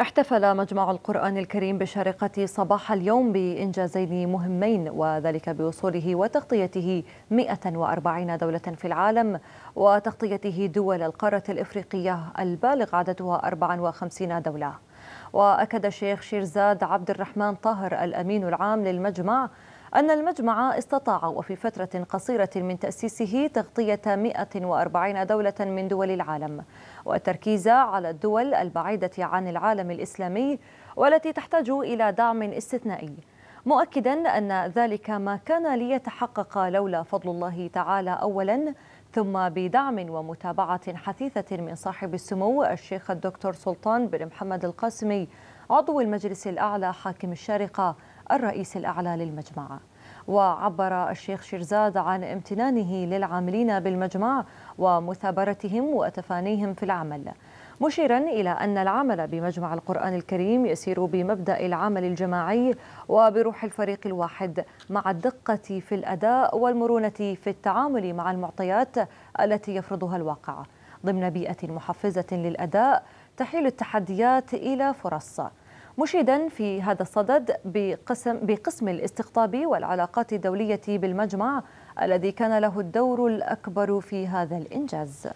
احتفل مجمع القرآن الكريم بالشارقة صباح اليوم بإنجازين مهمين وذلك بوصوله وتغطيته 140 دولة في العالم وتغطيته دول القارة الإفريقية البالغ عددها 54 دولة وأكد الشيخ شيرزاد عبد الرحمن طاهر الأمين العام للمجمع أن المجمع استطاع وفي فترة قصيرة من تأسيسه تغطية 140 دولة من دول العالم والتركيز على الدول البعيدة عن العالم الإسلامي والتي تحتاج إلى دعم استثنائي مؤكدا أن ذلك ما كان ليتحقق لولا فضل الله تعالى أولا ثم بدعم ومتابعة حثيثة من صاحب السمو الشيخ الدكتور سلطان بن محمد القاسمي عضو المجلس الأعلى حاكم الشارقة الرئيس الأعلى للمجمع وعبر الشيخ شيرزاد عن امتنانه للعاملين بالمجمع ومثابرتهم وتفانيهم في العمل مشيرا إلى أن العمل بمجمع القرآن الكريم يسير بمبدأ العمل الجماعي وبروح الفريق الواحد مع الدقة في الأداء والمرونة في التعامل مع المعطيات التي يفرضها الواقع ضمن بيئة محفزة للأداء تحيل التحديات إلى فرص مشيدا في هذا الصدد بقسم, بقسم الاستقطاب والعلاقات الدولية بالمجمع الذي كان له الدور الأكبر في هذا الإنجاز